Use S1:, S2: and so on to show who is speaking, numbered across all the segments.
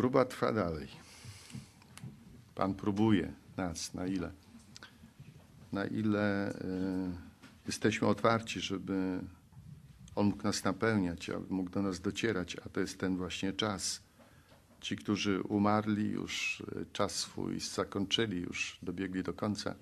S1: Próba trwa dalej. Pan próbuje nas, na ile, na ile e, jesteśmy otwarci, żeby On mógł nas napełniać, aby mógł do nas docierać, a to jest ten właśnie czas. Ci, którzy umarli, już e, czas swój zakończyli, już dobiegli do końca.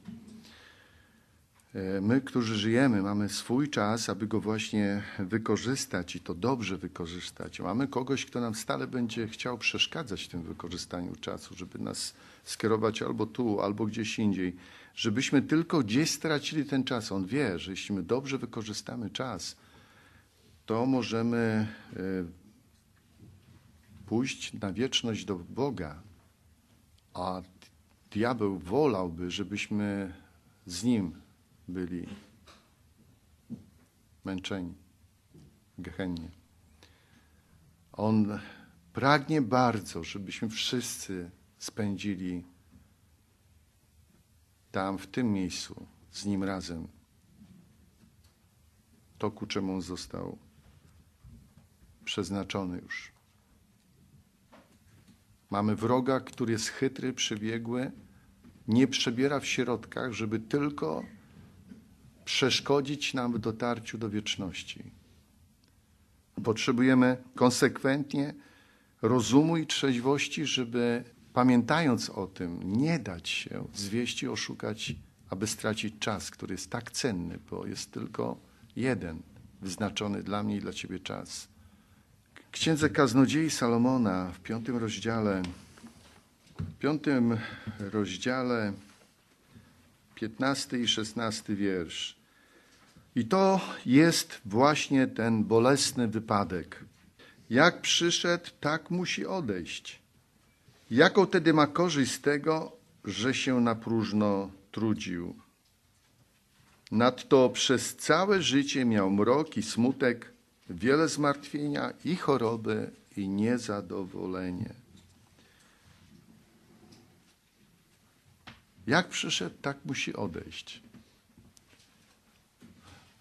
S1: E, my, którzy żyjemy, mamy swój czas, aby go właśnie wykorzystać i to dobrze wykorzystać. Mamy kogoś, kto nam stale będzie chciał przeszkadzać w tym wykorzystaniu czasu, żeby nas skierować albo tu, albo gdzieś indziej, żebyśmy tylko gdzieś stracili ten czas. On wie, że jeśli my dobrze wykorzystamy czas, to możemy e, pójść na wieczność do Boga, a diabeł wolałby, żebyśmy z nim byli męczeni Gehennie. On pragnie bardzo, żebyśmy wszyscy spędzili tam, w tym miejscu, z Nim razem. To, ku czemu On został przeznaczony już. Mamy wroga, który jest chytry, przebiegły, nie przebiera w środkach, żeby tylko przeszkodzić nam w dotarciu do wieczności. Potrzebujemy konsekwentnie rozumu i trzeźwości, żeby pamiętając o tym, nie dać się zwieści oszukać, aby stracić czas, który jest tak cenny, bo jest tylko jeden wyznaczony dla mnie i dla Ciebie czas. Księdze Kaznodziei Salomona w piątym rozdziale, w piątym rozdziale, piętnasty i szesnasty wiersz. I to jest właśnie ten bolesny wypadek. Jak przyszedł, tak musi odejść. Jaką tedy ma korzyść z tego, że się na próżno trudził? Nadto przez całe życie miał mrok i smutek, wiele zmartwienia i choroby i niezadowolenie. Jak przyszedł, tak musi odejść.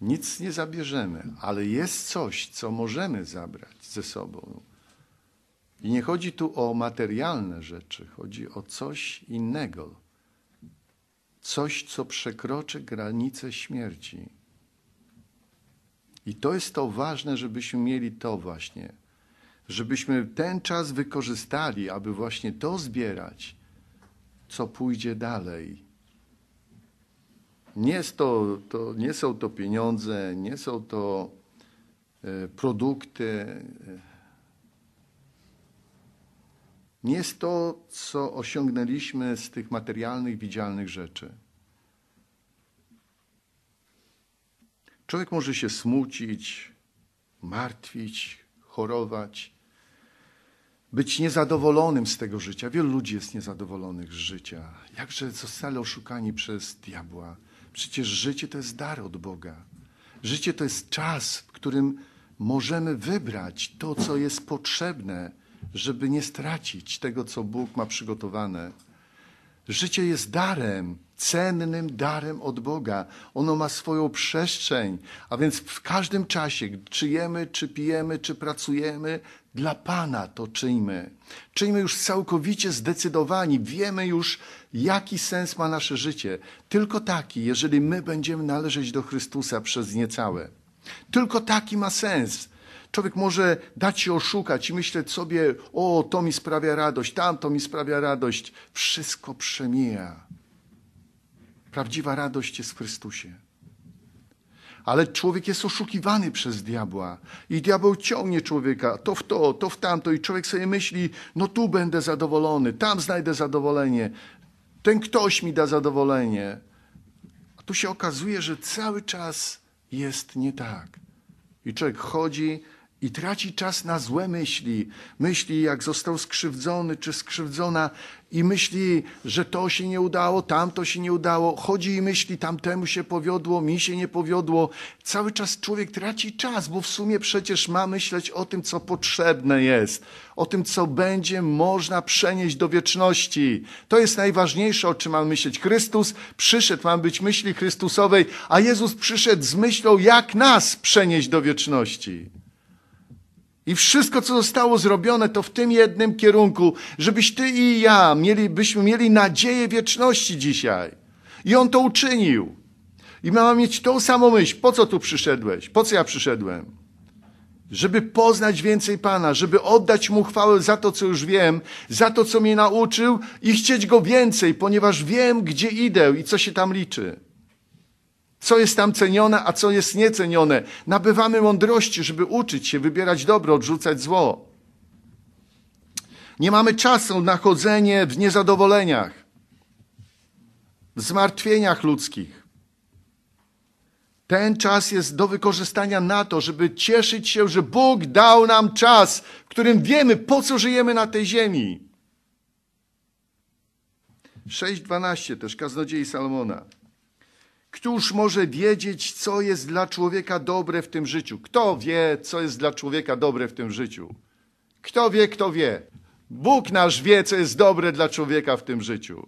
S1: Nic nie zabierzemy, ale jest coś, co możemy zabrać ze sobą. I nie chodzi tu o materialne rzeczy, chodzi o coś innego. Coś, co przekroczy granice śmierci. I to jest to ważne, żebyśmy mieli to właśnie. Żebyśmy ten czas wykorzystali, aby właśnie to zbierać, co pójdzie dalej nie, to, to, nie są to pieniądze, nie są to e, produkty. E, nie jest to, co osiągnęliśmy z tych materialnych, widzialnych rzeczy. Człowiek może się smucić, martwić, chorować, być niezadowolonym z tego życia. Wielu ludzi jest niezadowolonych z życia. Jakże zostali oszukani przez diabła. Przecież życie to jest dar od Boga. Życie to jest czas, w którym możemy wybrać to, co jest potrzebne, żeby nie stracić tego, co Bóg ma przygotowane. Życie jest darem, cennym darem od Boga. Ono ma swoją przestrzeń, a więc w każdym czasie, czy jemy, czy pijemy, czy pracujemy, dla Pana to czyjmy. Czyjmy już całkowicie zdecydowani. Wiemy już, jaki sens ma nasze życie. Tylko taki, jeżeli my będziemy należeć do Chrystusa przez niecałe. Tylko taki ma sens. Człowiek może dać się oszukać i myśleć sobie, o, to mi sprawia radość, tamto mi sprawia radość. Wszystko przemija. Prawdziwa radość jest w Chrystusie. Ale człowiek jest oszukiwany przez diabła i diabeł ciągnie człowieka to w to, to w tamto i człowiek sobie myśli, no tu będę zadowolony, tam znajdę zadowolenie, ten ktoś mi da zadowolenie. A tu się okazuje, że cały czas jest nie tak. I człowiek chodzi i traci czas na złe myśli. Myśli, jak został skrzywdzony czy skrzywdzona, i myśli, że to się nie udało, tamto się nie udało, chodzi i myśli, tamtemu się powiodło, mi się nie powiodło. Cały czas człowiek traci czas, bo w sumie przecież ma myśleć o tym, co potrzebne jest, o tym, co będzie można przenieść do wieczności. To jest najważniejsze, o czym mam myśleć. Chrystus przyszedł, mam być myśli Chrystusowej, a Jezus przyszedł z myślą, jak nas przenieść do wieczności. I wszystko, co zostało zrobione, to w tym jednym kierunku, żebyś ty i ja mieli, byśmy mieli nadzieję wieczności dzisiaj. I on to uczynił. I mam mieć tą samą myśl. Po co tu przyszedłeś? Po co ja przyszedłem? Żeby poznać więcej Pana, żeby oddać Mu chwałę za to, co już wiem, za to, co mnie nauczył i chcieć Go więcej, ponieważ wiem, gdzie idę i co się tam liczy. Co jest tam cenione, a co jest niecenione. Nabywamy mądrości, żeby uczyć się, wybierać dobro, odrzucać zło. Nie mamy czasu na chodzenie w niezadowoleniach, w zmartwieniach ludzkich. Ten czas jest do wykorzystania na to, żeby cieszyć się, że Bóg dał nam czas, w którym wiemy, po co żyjemy na tej ziemi. 6.12 też kaznodziei Salomona. Któż może wiedzieć, co jest dla człowieka dobre w tym życiu? Kto wie, co jest dla człowieka dobre w tym życiu? Kto wie, kto wie? Bóg nasz wie, co jest dobre dla człowieka w tym życiu.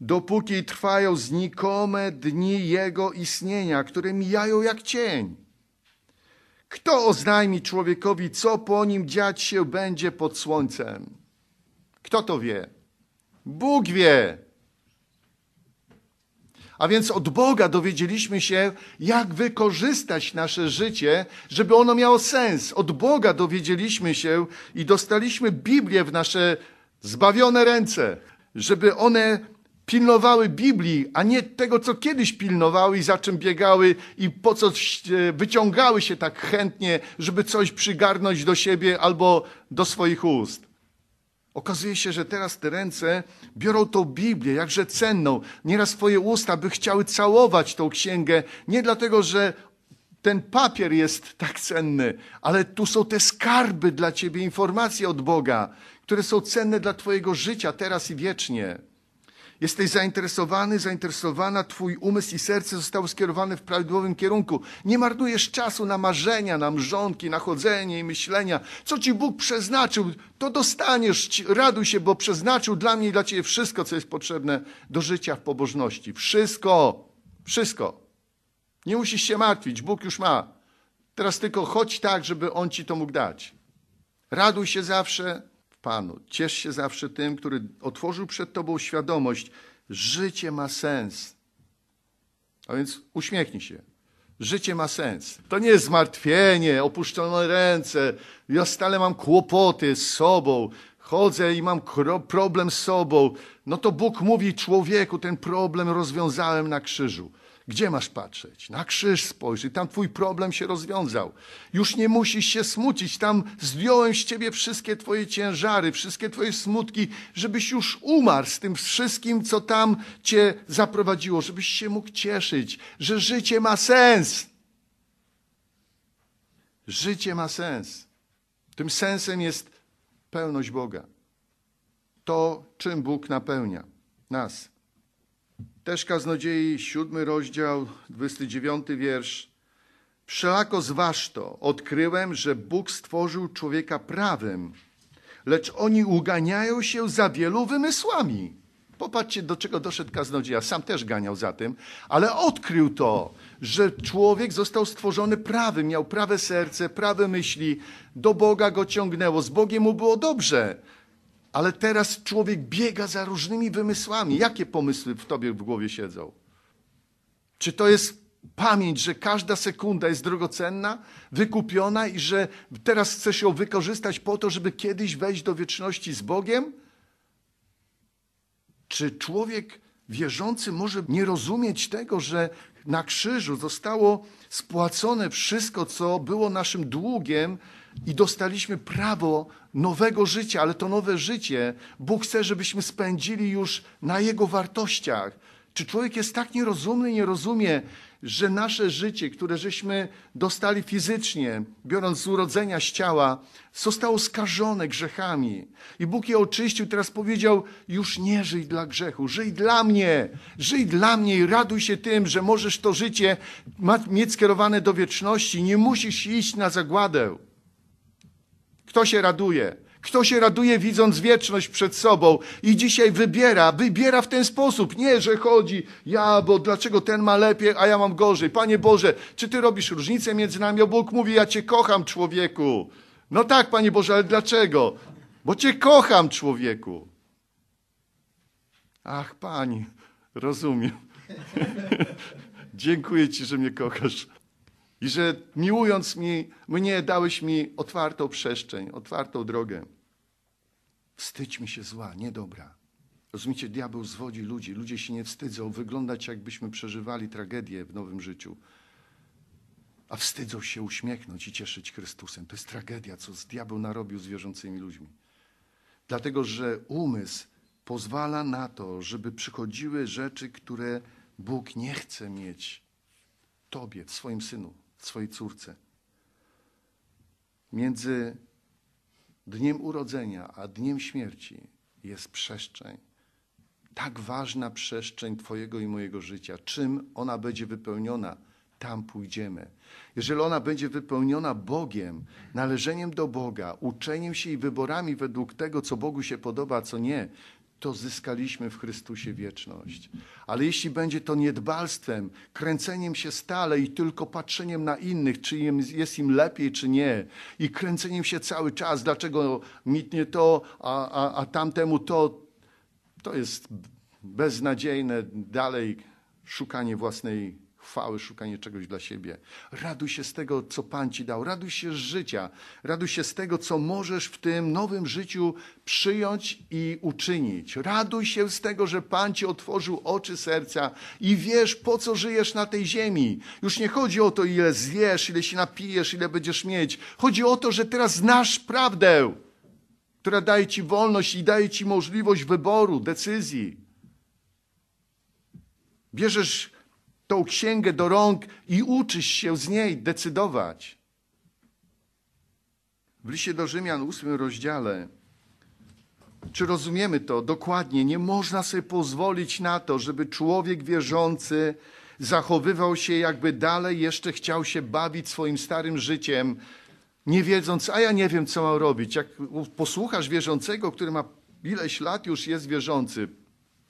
S1: Dopóki trwają znikome dni jego istnienia, które mijają jak cień. Kto oznajmi człowiekowi, co po nim dziać się będzie pod słońcem? Kto to wie? Bóg wie. A więc od Boga dowiedzieliśmy się, jak wykorzystać nasze życie, żeby ono miało sens. Od Boga dowiedzieliśmy się i dostaliśmy Biblię w nasze zbawione ręce, żeby one pilnowały Biblii, a nie tego, co kiedyś pilnowały i za czym biegały i po co wyciągały się tak chętnie, żeby coś przygarnąć do siebie albo do swoich ust. Okazuje się, że teraz te ręce biorą tą Biblię, jakże cenną. Nieraz Twoje usta by chciały całować tą księgę, nie dlatego, że ten papier jest tak cenny, ale tu są te skarby dla Ciebie, informacje od Boga, które są cenne dla Twojego życia teraz i wiecznie. Jesteś zainteresowany, zainteresowana, twój umysł i serce zostały skierowane w prawidłowym kierunku. Nie marnujesz czasu na marzenia, na mrzonki, na chodzenie i myślenia. Co ci Bóg przeznaczył, to dostaniesz. Raduj się, bo przeznaczył dla mnie i dla ciebie wszystko, co jest potrzebne do życia w pobożności. Wszystko. Wszystko. Nie musisz się martwić, Bóg już ma. Teraz tylko chodź tak, żeby On ci to mógł dać. Raduj się zawsze, Panu. Ciesz się zawsze tym, który otworzył przed Tobą świadomość, życie ma sens. A więc uśmiechnij się. Życie ma sens. To nie jest zmartwienie, opuszczone ręce. Ja stale mam kłopoty z sobą. Chodzę i mam problem z sobą. No to Bóg mówi człowieku, ten problem rozwiązałem na krzyżu. Gdzie masz patrzeć? Na krzyż spojrzyj, tam twój problem się rozwiązał. Już nie musisz się smucić, tam zdjąłem z ciebie wszystkie twoje ciężary, wszystkie twoje smutki, żebyś już umarł z tym wszystkim, co tam cię zaprowadziło, żebyś się mógł cieszyć, że życie ma sens. Życie ma sens. Tym sensem jest pełność Boga. To, czym Bóg napełnia nas. Też kaznodziei, siódmy rozdział, 29 wiersz. Wszelako zważ to, odkryłem, że Bóg stworzył człowieka prawym, lecz oni uganiają się za wielu wymysłami. Popatrzcie, do czego doszedł kaznodzieja. Sam też ganiał za tym, ale odkrył to, że człowiek został stworzony prawym, miał prawe serce, prawe myśli, do Boga go ciągnęło, z Bogiem mu było dobrze. Ale teraz człowiek biega za różnymi wymysłami. Jakie pomysły w tobie w głowie siedzą? Czy to jest pamięć, że każda sekunda jest drogocenna, wykupiona i że teraz chcesz ją wykorzystać po to, żeby kiedyś wejść do wieczności z Bogiem? Czy człowiek wierzący może nie rozumieć tego, że na krzyżu zostało spłacone wszystko, co było naszym długiem, i dostaliśmy prawo nowego życia, ale to nowe życie Bóg chce, żebyśmy spędzili już na Jego wartościach. Czy człowiek jest tak nierozumny i nie rozumie, że nasze życie, które żeśmy dostali fizycznie, biorąc z urodzenia z ciała, zostało skażone grzechami. I Bóg je oczyścił, teraz powiedział: Już nie żyj dla grzechu, żyj dla mnie, żyj dla mnie i raduj się tym, że możesz to życie mieć skierowane do wieczności, nie musisz iść na zagładę. Kto się raduje? Kto się raduje widząc wieczność przed sobą i dzisiaj wybiera, wybiera w ten sposób. Nie, że chodzi, ja, bo dlaczego ten ma lepiej, a ja mam gorzej. Panie Boże, czy Ty robisz różnicę między nami? O Bóg mówi, ja Cię kocham, człowieku. No tak, Panie Boże, ale dlaczego? Bo Cię kocham, człowieku. Ach, Pani, rozumiem. Dziękuję Ci, że mnie kochasz. I że miłując mi, mnie, dałeś mi otwartą przestrzeń, otwartą drogę. Wstydźmy się zła, niedobra. Rozumiecie, diabeł zwodzi ludzi, ludzie się nie wstydzą wyglądać, jakbyśmy przeżywali tragedię w nowym życiu. A wstydzą się uśmiechnąć i cieszyć Chrystusem. To jest tragedia, co z diabeł narobił z wierzącymi ludźmi. Dlatego, że umysł pozwala na to, żeby przychodziły rzeczy, które Bóg nie chce mieć tobie, w swoim synu swojej córce. Między dniem urodzenia a dniem śmierci jest przestrzeń. Tak ważna przestrzeń Twojego i mojego życia. Czym ona będzie wypełniona? Tam pójdziemy. Jeżeli ona będzie wypełniona Bogiem, należeniem do Boga, uczeniem się i wyborami według tego, co Bogu się podoba, a co nie, to zyskaliśmy w Chrystusie wieczność. Ale jeśli będzie to niedbalstwem, kręceniem się stale i tylko patrzeniem na innych, czy jest im lepiej, czy nie, i kręceniem się cały czas, dlaczego mitnie to, a, a, a tamtemu to, to jest beznadziejne dalej szukanie własnej chwały, szukanie czegoś dla siebie. Raduj się z tego, co Pan Ci dał, raduj się z życia, raduj się z tego, co możesz w tym nowym życiu przyjąć i uczynić. Raduj się z tego, że Pan Ci otworzył oczy serca i wiesz, po co żyjesz na tej ziemi. Już nie chodzi o to, ile zjesz, ile się napijesz, ile będziesz mieć. Chodzi o to, że teraz znasz prawdę, która daje Ci wolność i daje Ci możliwość wyboru, decyzji. Bierzesz tą księgę do rąk i uczysz się z niej decydować. W liście do Rzymian, ósmym rozdziale, czy rozumiemy to dokładnie? Nie można sobie pozwolić na to, żeby człowiek wierzący zachowywał się, jakby dalej jeszcze chciał się bawić swoim starym życiem, nie wiedząc, a ja nie wiem, co mam robić. Jak posłuchasz wierzącego, który ma ileś lat już jest wierzący,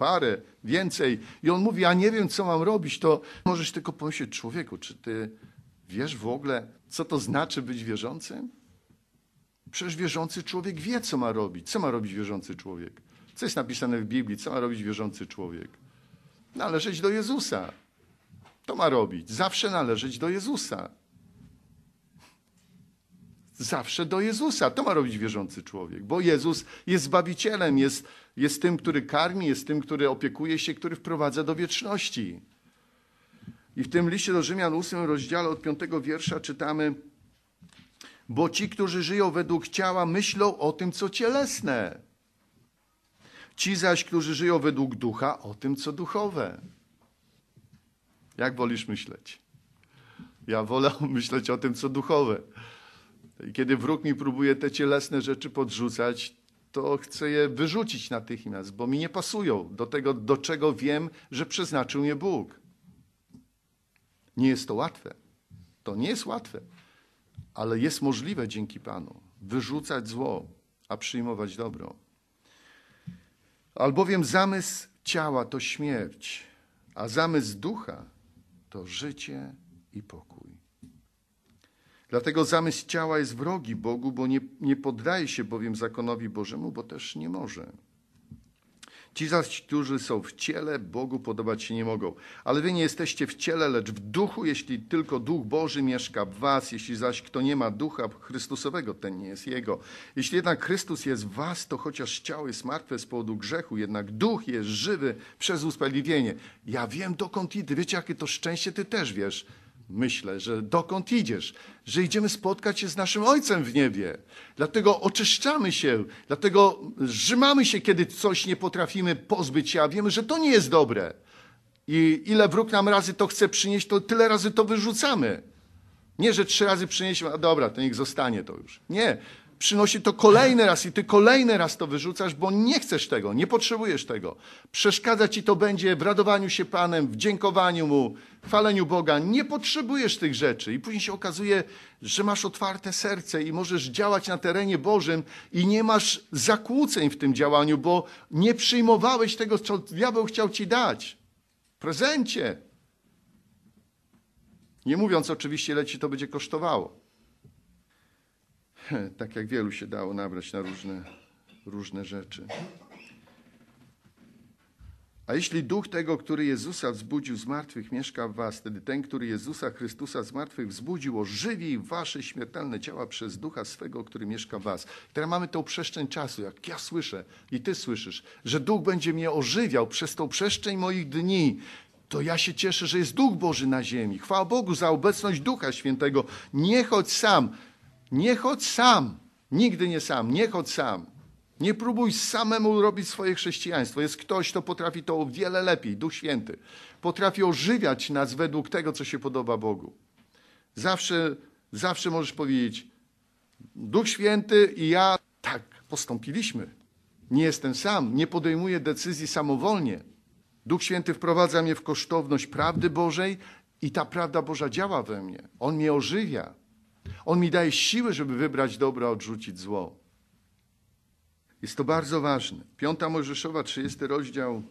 S1: parę, więcej. I on mówi, a nie wiem, co mam robić, to możesz tylko pomyśleć, człowieku, czy ty wiesz w ogóle, co to znaczy być wierzącym? Przecież wierzący człowiek wie, co ma robić. Co ma robić wierzący człowiek? Co jest napisane w Biblii? Co ma robić wierzący człowiek? Należeć do Jezusa. To ma robić. Zawsze należeć do Jezusa zawsze do Jezusa. To ma robić wierzący człowiek, bo Jezus jest Zbawicielem, jest, jest tym, który karmi, jest tym, który opiekuje się, który wprowadza do wieczności. I w tym liście do Rzymian 8 rozdziale od 5 wiersza czytamy Bo ci, którzy żyją według ciała, myślą o tym, co cielesne. Ci zaś, którzy żyją według ducha, o tym, co duchowe. Jak wolisz myśleć? Ja wolę myśleć o tym, co duchowe. Kiedy wróg mi próbuje te cielesne rzeczy podrzucać, to chcę je wyrzucić natychmiast, bo mi nie pasują do tego, do czego wiem, że przeznaczył mnie Bóg. Nie jest to łatwe. To nie jest łatwe, ale jest możliwe dzięki Panu wyrzucać zło, a przyjmować dobro. Albowiem zamysł ciała to śmierć, a zamysł ducha to życie i pokój. Dlatego zamysł ciała jest wrogi Bogu, bo nie, nie poddaje się bowiem zakonowi Bożemu, bo też nie może. Ci zaś, którzy są w ciele, Bogu podobać się nie mogą. Ale wy nie jesteście w ciele, lecz w duchu, jeśli tylko duch Boży mieszka w was. Jeśli zaś kto nie ma ducha Chrystusowego, ten nie jest jego. Jeśli jednak Chrystus jest w was, to chociaż ciało jest martwe z powodu grzechu, jednak duch jest żywy przez usprawiedliwienie. Ja wiem dokąd idę. Wiecie, jakie to szczęście ty też wiesz myślę, że dokąd idziesz, że idziemy spotkać się z naszym Ojcem w niebie. Dlatego oczyszczamy się, dlatego rzymamy się, kiedy coś nie potrafimy pozbyć się, a wiemy, że to nie jest dobre. I ile wróg nam razy to chce przynieść, to tyle razy to wyrzucamy. Nie, że trzy razy przyniesiemy. a dobra, to niech zostanie to już. Nie, przynosi to kolejny raz i ty kolejny raz to wyrzucasz, bo nie chcesz tego, nie potrzebujesz tego. Przeszkadza ci to będzie w radowaniu się Panem, w dziękowaniu Mu, chwaleniu Boga. Nie potrzebujesz tych rzeczy. I później się okazuje, że masz otwarte serce i możesz działać na terenie Bożym i nie masz zakłóceń w tym działaniu, bo nie przyjmowałeś tego, co diabeł chciał ci dać. Prezencie. Nie mówiąc oczywiście, ile ci to będzie kosztowało. tak jak wielu się dało nabrać na różne, różne rzeczy. A jeśli duch tego, który Jezusa wzbudził z martwych, mieszka w was, wtedy ten, który Jezusa Chrystusa z martwych wzbudził, ożywi wasze śmiertelne ciała przez ducha swego, który mieszka w was. Teraz mamy tą przestrzeń czasu, jak ja słyszę i ty słyszysz, że duch będzie mnie ożywiał przez tą przestrzeń moich dni. To ja się cieszę, że jest duch Boży na ziemi. Chwała Bogu za obecność ducha świętego. Nie chodź sam. Nie chodź sam, nigdy nie sam, nie chodź sam. Nie próbuj samemu robić swoje chrześcijaństwo. Jest ktoś, kto potrafi to o wiele lepiej, Duch Święty. Potrafi ożywiać nas według tego, co się podoba Bogu. Zawsze, zawsze możesz powiedzieć, Duch Święty i ja tak postąpiliśmy. Nie jestem sam, nie podejmuję decyzji samowolnie. Duch Święty wprowadza mnie w kosztowność prawdy Bożej i ta prawda Boża działa we mnie. On mnie ożywia. On mi daje siły, żeby wybrać dobro, odrzucić zło. Jest to bardzo ważne. Piąta Mojżeszowa, 30 rozdział.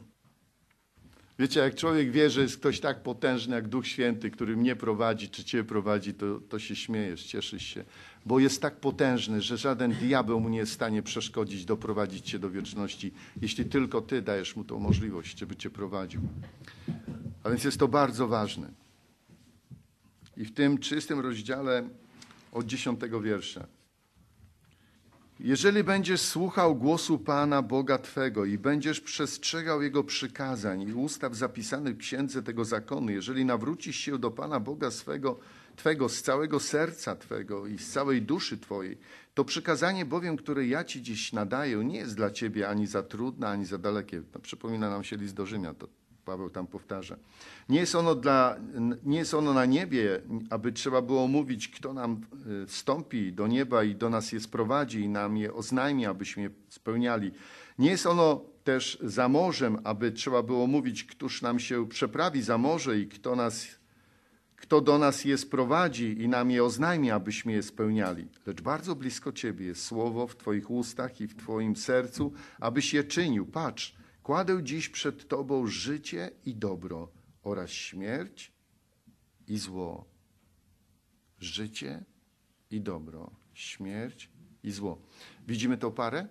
S1: Wiecie, jak człowiek wie, że jest ktoś tak potężny jak Duch Święty, który mnie prowadzi, czy cię prowadzi, to, to się śmiejesz, cieszysz się. Bo jest tak potężny, że żaden diabeł mu nie jest w stanie przeszkodzić, doprowadzić cię do wieczności, jeśli tylko ty dajesz mu tą możliwość, żeby cię prowadził. A więc jest to bardzo ważne. I w tym czystym rozdziale od dziesiątego wiersza. Jeżeli będziesz słuchał głosu Pana Boga Twego i będziesz przestrzegał Jego przykazań i ustaw zapisanych w księdze tego zakonu, jeżeli nawrócisz się do Pana Boga swego, Twego z całego serca Twego i z całej duszy Twojej, to przykazanie bowiem, które ja Ci dziś nadaję, nie jest dla Ciebie ani za trudne, ani za dalekie. No, przypomina nam się list do Rzymia, to Paweł tam powtarza. Nie jest, ono dla, nie jest ono na niebie, aby trzeba było mówić, kto nam e, wstąpi do nieba i do nas je sprowadzi i nam je oznajmi, abyśmy je spełniali. Nie jest ono też za morzem, aby trzeba było mówić, któż nam się przeprawi za morze i kto, nas, kto do nas je sprowadzi i nam je oznajmi, abyśmy je spełniali. Lecz bardzo blisko Ciebie jest słowo w Twoich ustach i w Twoim sercu, abyś je czynił. Patrz, Kładę dziś przed Tobą życie i dobro oraz śmierć i zło. Życie i dobro, śmierć i zło. Widzimy tą parę?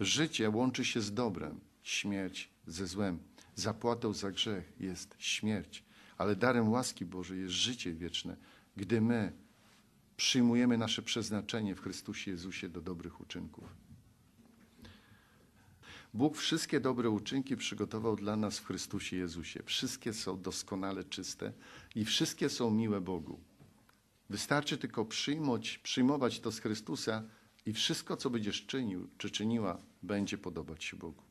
S1: Życie łączy się z dobrem, śmierć ze złem. Zapłatą za grzech jest śmierć, ale darem łaski Bożej jest życie wieczne, gdy my przyjmujemy nasze przeznaczenie w Chrystusie Jezusie do dobrych uczynków. Bóg wszystkie dobre uczynki przygotował dla nas w Chrystusie Jezusie. Wszystkie są doskonale czyste i wszystkie są miłe Bogu. Wystarczy tylko przyjmować, przyjmować to z Chrystusa i wszystko, co będziesz czynił czy czyniła, będzie podobać się Bogu.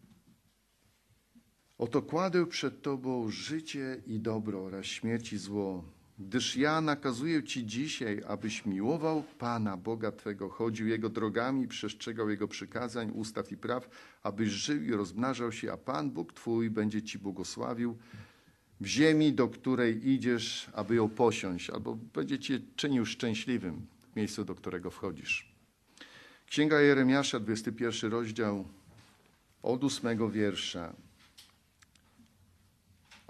S1: Oto kładę przed Tobą życie i dobro oraz śmierć i zło, Gdyż ja nakazuję Ci dzisiaj, abyś miłował Pana Boga Twego, chodził Jego drogami, przestrzegał Jego przykazań, ustaw i praw, abyś żył i rozmnażał się, a Pan Bóg Twój będzie Ci błogosławił w ziemi, do której idziesz, aby ją posiąść, albo będzie Cię czynił szczęśliwym w miejscu, do którego wchodzisz. Księga Jeremiasza, 21 rozdział, od ósmego wiersza.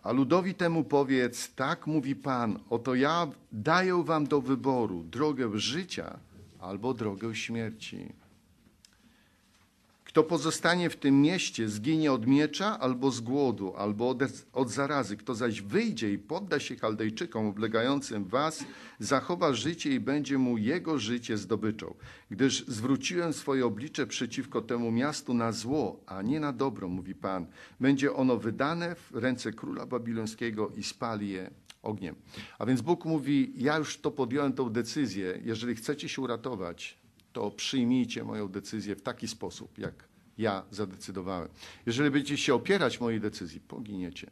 S1: A ludowi temu powiedz, tak mówi Pan, oto ja daję wam do wyboru drogę życia albo drogę śmierci. Kto pozostanie w tym mieście, zginie od miecza albo z głodu, albo od, od zarazy. Kto zaś wyjdzie i podda się Chaldejczykom oblegającym was, zachowa życie i będzie mu jego życie zdobyczą. Gdyż zwróciłem swoje oblicze przeciwko temu miastu na zło, a nie na dobro, mówi Pan. Będzie ono wydane w ręce króla babilońskiego i spali je ogniem. A więc Bóg mówi, ja już to podjąłem, tą decyzję. Jeżeli chcecie się uratować, to przyjmijcie moją decyzję w taki sposób, jak ja zadecydowałem. Jeżeli będziecie się opierać mojej decyzji, poginiecie.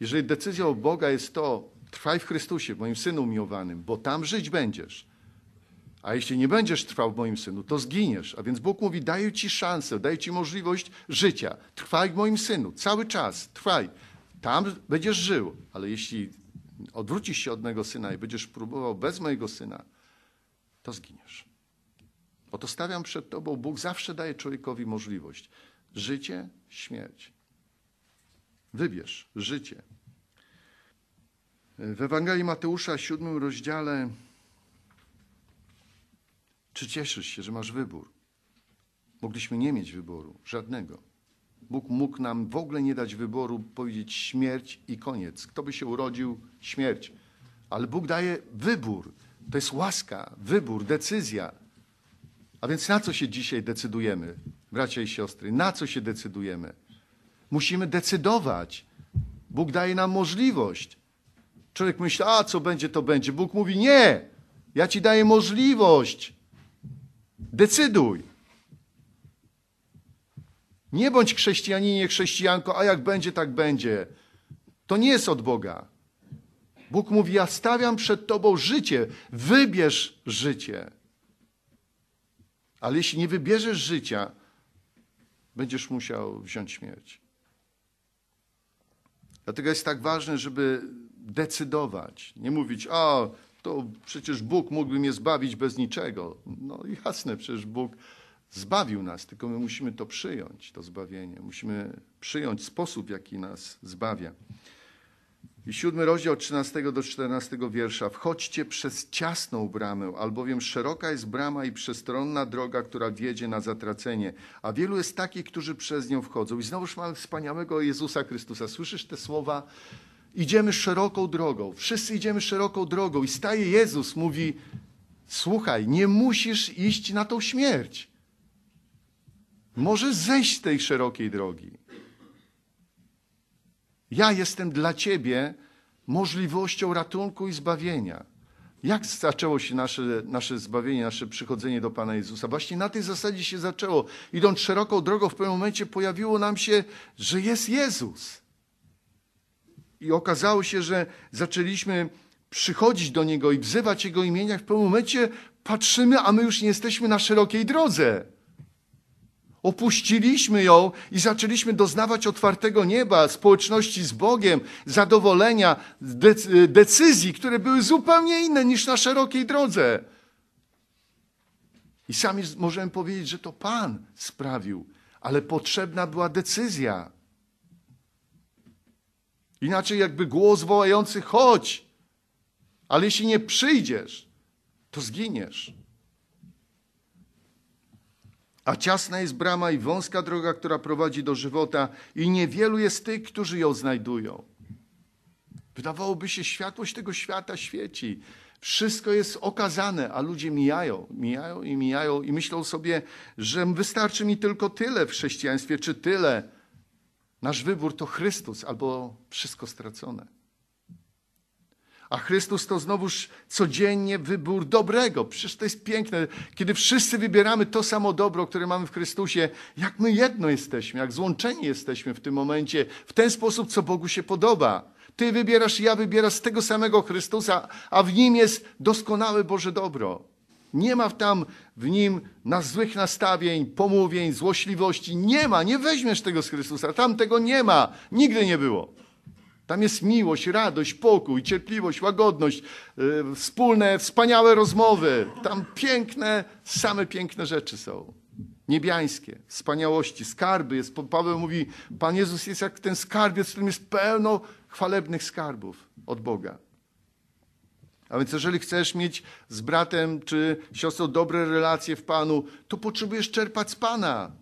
S1: Jeżeli decyzją Boga jest to, trwaj w Chrystusie, w moim synu miłowanym, bo tam żyć będziesz. A jeśli nie będziesz trwał w moim synu, to zginiesz. A więc Bóg mówi: daję ci szansę, daję ci możliwość życia. Trwaj w moim synu, cały czas, trwaj. Tam będziesz żył, ale jeśli odwrócisz się od mego syna i będziesz próbował bez mojego syna, to zginiesz. Oto stawiam przed Tobą, Bóg zawsze daje człowiekowi możliwość. Życie, śmierć. Wybierz życie. W Ewangelii Mateusza, w siódmym rozdziale, czy cieszysz się, że masz wybór? Mogliśmy nie mieć wyboru, żadnego. Bóg mógł nam w ogóle nie dać wyboru, powiedzieć śmierć i koniec. Kto by się urodził, śmierć. Ale Bóg daje wybór. To jest łaska, wybór, decyzja. A więc na co się dzisiaj decydujemy, bracia i siostry? Na co się decydujemy? Musimy decydować. Bóg daje nam możliwość. Człowiek myśli, a co będzie, to będzie. Bóg mówi, nie, ja ci daję możliwość. Decyduj. Nie bądź chrześcijaninie, chrześcijanko, a jak będzie, tak będzie. To nie jest od Boga. Bóg mówi: Ja stawiam przed Tobą życie, wybierz życie. Ale jeśli nie wybierzesz życia, będziesz musiał wziąć śmierć. Dlatego jest tak ważne, żeby decydować, nie mówić, o, to przecież Bóg mógłby mnie zbawić bez niczego. No jasne, przecież Bóg zbawił nas, tylko my musimy to przyjąć, to zbawienie. Musimy przyjąć sposób, w jaki nas zbawia. I siódmy rozdział 13 do 14 wiersza. Wchodźcie przez ciasną bramę, albowiem szeroka jest brama i przestronna droga, która wiedzie na zatracenie. A wielu jest takich, którzy przez nią wchodzą. I znowuż mamy wspaniałego Jezusa Chrystusa. Słyszysz te słowa? Idziemy szeroką drogą. Wszyscy idziemy szeroką drogą. I staje Jezus, mówi, słuchaj, nie musisz iść na tą śmierć. Możesz zejść z tej szerokiej drogi. Ja jestem dla Ciebie możliwością ratunku i zbawienia. Jak zaczęło się nasze, nasze zbawienie, nasze przychodzenie do Pana Jezusa? Właśnie na tej zasadzie się zaczęło. Idąc szeroką drogą, w pewnym momencie pojawiło nam się, że jest Jezus. I okazało się, że zaczęliśmy przychodzić do Niego i wzywać Jego imienia. W pewnym momencie patrzymy, a my już nie jesteśmy na szerokiej drodze. Opuściliśmy ją i zaczęliśmy doznawać otwartego nieba, społeczności z Bogiem, zadowolenia, decyzji, które były zupełnie inne niż na szerokiej drodze. I sami możemy powiedzieć, że to Pan sprawił, ale potrzebna była decyzja. Inaczej, jakby głos wołający: chodź, ale jeśli nie przyjdziesz, to zginiesz. A ciasna jest brama i wąska droga, która prowadzi do żywota, i niewielu jest tych, którzy ją znajdują. Wydawałoby się, światłość tego świata świeci. Wszystko jest okazane, a ludzie mijają, mijają i mijają i myślą sobie, że wystarczy mi tylko tyle w chrześcijaństwie, czy tyle. Nasz wybór to Chrystus albo wszystko stracone. A Chrystus to znowuż codziennie wybór dobrego. Przecież to jest piękne. Kiedy wszyscy wybieramy to samo dobro, które mamy w Chrystusie, jak my jedno jesteśmy, jak złączeni jesteśmy w tym momencie, w ten sposób, co Bogu się podoba. Ty wybierasz, ja wybieram z tego samego Chrystusa, a w nim jest doskonałe Boże dobro. Nie ma tam w nim na złych nastawień, pomówień, złośliwości. Nie ma, nie weźmiesz tego z Chrystusa. Tam tego nie ma. Nigdy nie było. Tam jest miłość, radość, pokój, cierpliwość, łagodność, y, wspólne, wspaniałe rozmowy. Tam piękne, same piękne rzeczy są. Niebiańskie, wspaniałości, skarby. Jest, Paweł mówi, Pan Jezus jest jak ten skarbiec, w którym jest pełno chwalebnych skarbów od Boga. A więc jeżeli chcesz mieć z bratem czy siostrą dobre relacje w Panu, to potrzebujesz czerpać z Pana.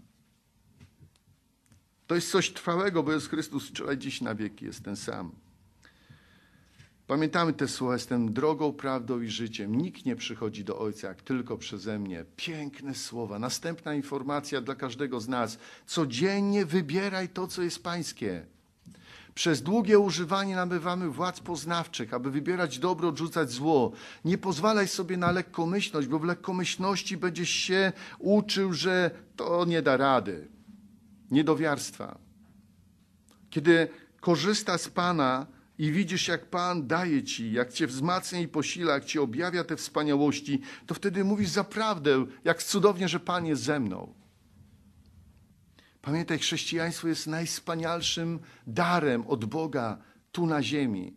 S1: To jest coś trwałego, bo jest Chrystus wczoraj, dziś, na wieki, jest ten sam. Pamiętamy te słowa, jestem drogą, prawdą i życiem. Nikt nie przychodzi do Ojca, jak tylko przeze mnie. Piękne słowa. Następna informacja dla każdego z nas. Codziennie wybieraj to, co jest pańskie. Przez długie używanie nabywamy władz poznawczych, aby wybierać dobro, odrzucać zło. Nie pozwalaj sobie na lekkomyślność, bo w lekkomyślności będziesz się uczył, że to nie da rady niedowiarstwa. Kiedy korzysta z Pana i widzisz, jak Pan daje ci, jak cię wzmacnia i posila, jak ci objawia te wspaniałości, to wtedy mówisz zaprawdę, jak cudownie, że Pan jest ze mną. Pamiętaj, chrześcijaństwo jest najwspanialszym darem od Boga tu na ziemi.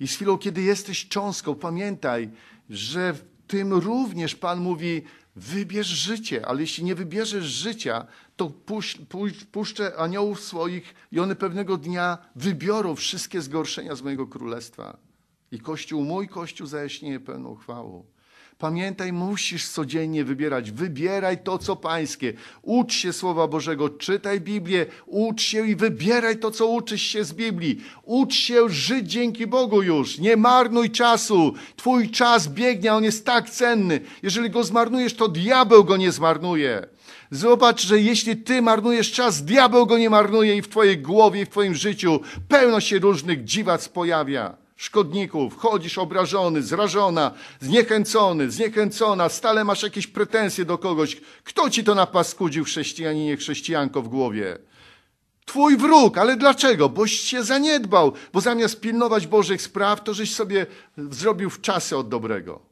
S1: I z chwilą, kiedy jesteś cząstką, pamiętaj, że tym również Pan mówi: wybierz życie, ale jeśli nie wybierzesz życia, to puś, puś, puszczę aniołów swoich i one pewnego dnia wybiorą wszystkie zgorszenia z mojego królestwa. I Kościół, mój Kościół, zajaśnieje pełną chwałą. Pamiętaj, musisz codziennie wybierać. Wybieraj to, co pańskie. Ucz się Słowa Bożego, czytaj Biblię, ucz się i wybieraj to, co uczysz się z Biblii. Ucz się żyć dzięki Bogu już. Nie marnuj czasu. Twój czas biegnie, on jest tak cenny. Jeżeli go zmarnujesz, to diabeł go nie zmarnuje. Zobacz, że jeśli ty marnujesz czas, diabeł go nie marnuje i w twojej głowie, i w twoim życiu pełno się różnych dziwac pojawia szkodników, chodzisz obrażony, zrażona, zniechęcony, zniechęcona, stale masz jakieś pretensje do kogoś. Kto ci to napaskudził, chrześcijaninie, chrześcijanko w głowie? Twój wróg, ale dlaczego? Boś się zaniedbał, bo zamiast pilnować Bożych spraw, to żeś sobie zrobił w czasy od dobrego.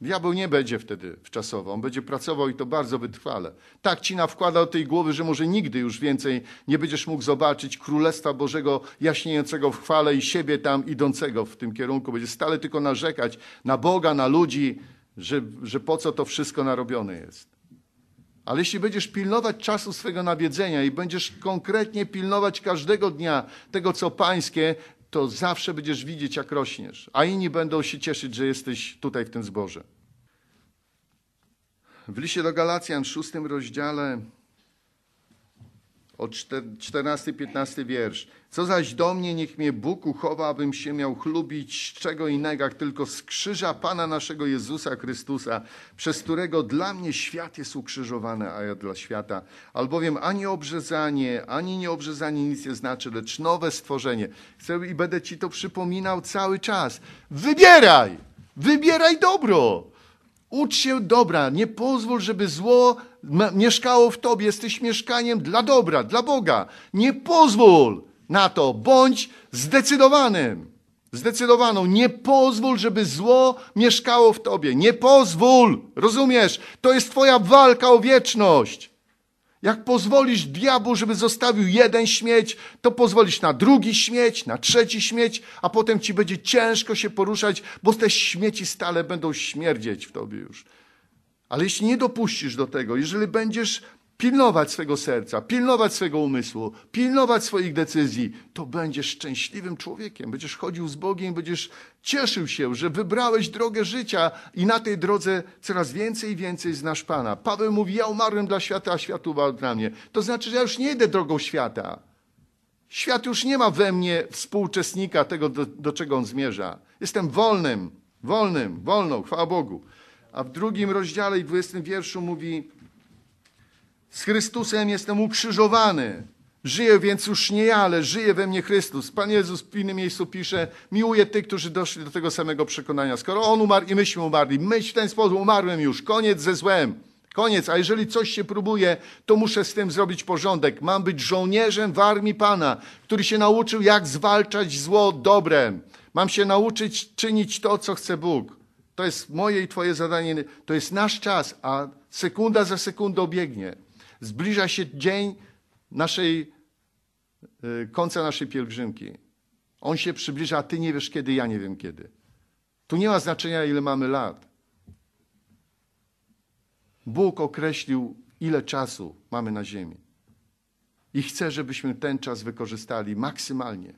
S1: Diabeł nie będzie wtedy wczasowo, on będzie pracował i to bardzo wytrwale. Tak ci nawkłada do tej głowy, że może nigdy już więcej nie będziesz mógł zobaczyć Królestwa Bożego jaśniejącego w chwale i siebie tam idącego w tym kierunku. Będziesz stale tylko narzekać na Boga, na ludzi, że, że po co to wszystko narobione jest. Ale jeśli będziesz pilnować czasu swego nawiedzenia i będziesz konkretnie pilnować każdego dnia tego, co pańskie, to zawsze będziesz widzieć, jak rośniesz, a inni będą się cieszyć, że jesteś tutaj w tym zborze. W liście do Galacjan, szóstym rozdziale, od 14-15 wiersz. Co zaś do mnie, niech mnie Bóg uchowa, abym się miał chlubić z czego innego, jak tylko z krzyża Pana naszego Jezusa Chrystusa, przez którego dla mnie świat jest ukrzyżowany, a ja dla świata. Albowiem ani obrzezanie, ani nieobrzezanie nic nie znaczy, lecz nowe stworzenie. Chcę i będę Ci to przypominał cały czas. Wybieraj! Wybieraj dobro! Ucz się dobra, nie pozwól, żeby zło mieszkało w tobie, jesteś mieszkaniem dla dobra, dla Boga. Nie pozwól na to, bądź zdecydowanym. Zdecydowaną, nie pozwól, żeby zło mieszkało w tobie. Nie pozwól, rozumiesz? To jest twoja walka o wieczność. Jak pozwolisz diabłu, żeby zostawił jeden śmieć, to pozwolisz na drugi śmieć, na trzeci śmieć, a potem ci będzie ciężko się poruszać, bo te śmieci stale będą śmierdzieć w tobie już. Ale jeśli nie dopuścisz do tego, jeżeli będziesz pilnować swego serca, pilnować swego umysłu, pilnować swoich decyzji, to będziesz szczęśliwym człowiekiem. Będziesz chodził z Bogiem, będziesz cieszył się, że wybrałeś drogę życia i na tej drodze coraz więcej i więcej znasz Pana. Paweł mówi: Ja umarłem dla świata, a świat umarł dla mnie. To znaczy, że ja już nie idę drogą świata. Świat już nie ma we mnie współuczestnika tego, do, do czego on zmierza. Jestem wolnym, wolnym, wolną, chwała Bogu a w drugim rozdziale i dwudziestym wierszu mówi z Chrystusem jestem ukrzyżowany. Żyję więc już nie ja, ale żyje we mnie Chrystus. Pan Jezus w innym miejscu pisze, miłuję tych, którzy doszli do tego samego przekonania. Skoro On umarł i myśmy umarli, myśl w ten sposób, umarłem już, koniec ze złem. Koniec, a jeżeli coś się próbuje, to muszę z tym zrobić porządek. Mam być żołnierzem w armii Pana, który się nauczył, jak zwalczać zło dobrem. Mam się nauczyć czynić to, co chce Bóg. To jest moje i Twoje zadanie, to jest nasz czas, a sekunda za sekundą biegnie. Zbliża się dzień naszej, e, końca naszej pielgrzymki. On się przybliża, a Ty nie wiesz kiedy, ja nie wiem kiedy. Tu nie ma znaczenia, ile mamy lat. Bóg określił, ile czasu mamy na Ziemi. I chce, żebyśmy ten czas wykorzystali maksymalnie,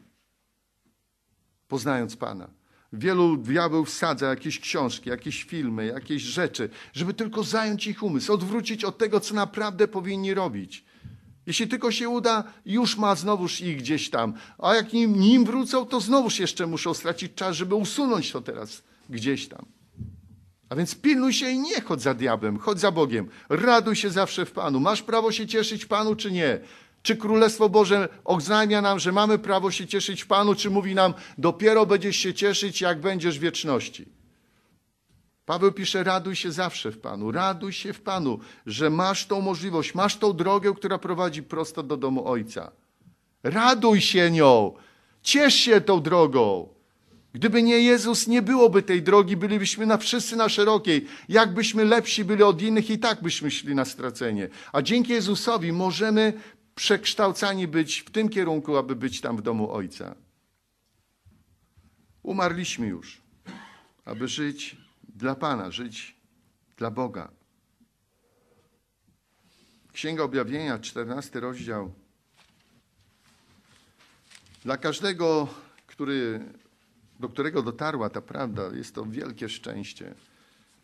S1: poznając Pana. Wielu diabeł wsadza jakieś książki, jakieś filmy, jakieś rzeczy, żeby tylko zająć ich umysł, odwrócić od tego, co naprawdę powinni robić. Jeśli tylko się uda, już ma znowuż ich gdzieś tam. A jak nim, nim wrócą, to znowuż jeszcze muszą stracić czas, żeby usunąć to teraz gdzieś tam. A więc pilnuj się i nie chodź za diabłem, chodź za Bogiem. Raduj się zawsze w Panu. Masz prawo się cieszyć Panu czy nie? Czy Królestwo Boże oznajmia nam, że mamy prawo się cieszyć w Panu, czy mówi nam, dopiero będziesz się cieszyć, jak będziesz w wieczności? Paweł pisze: Raduj się zawsze w Panu, raduj się w Panu, że masz tą możliwość, masz tą drogę, która prowadzi prosto do domu Ojca. Raduj się nią, ciesz się tą drogą. Gdyby nie Jezus, nie byłoby tej drogi, bylibyśmy na wszyscy na szerokiej. Jakbyśmy lepsi byli od innych, i tak byśmy szli na stracenie. A dzięki Jezusowi możemy przekształcani być w tym kierunku, aby być tam w domu Ojca. Umarliśmy już, aby żyć dla Pana, żyć dla Boga. Księga Objawienia, 14 rozdział. Dla każdego, który, do którego dotarła ta prawda, jest to wielkie szczęście.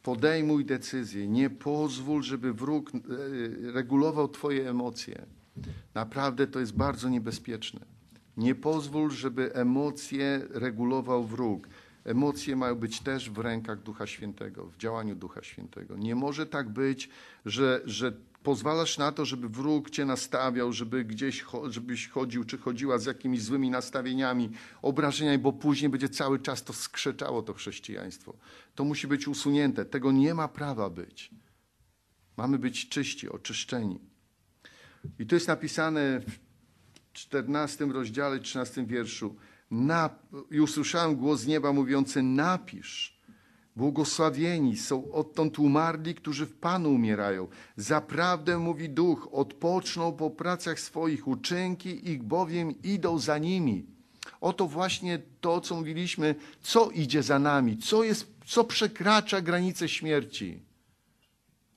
S1: Podejmuj decyzję, nie pozwól, żeby wróg e, regulował Twoje emocje. Naprawdę to jest bardzo niebezpieczne. Nie pozwól, żeby emocje regulował wróg. Emocje mają być też w rękach Ducha Świętego, w działaniu Ducha Świętego. Nie może tak być, że, że pozwalasz na to, żeby wróg cię nastawiał, żeby gdzieś żebyś chodził czy chodziła z jakimiś złymi nastawieniami, obrażeniami, bo później będzie cały czas to skrzeczało to chrześcijaństwo. To musi być usunięte. Tego nie ma prawa być. Mamy być czyści, oczyszczeni. I to jest napisane w 14 rozdziale, 13 wierszu. I usłyszałem głos z nieba mówiący: Napisz. Błogosławieni są odtąd umarli, którzy w Panu umierają. Zaprawdę, mówi Duch, odpoczną po pracach swoich uczynki, ich bowiem idą za nimi. Oto właśnie to, co mówiliśmy, co idzie za nami, co, jest, co przekracza granice śmierci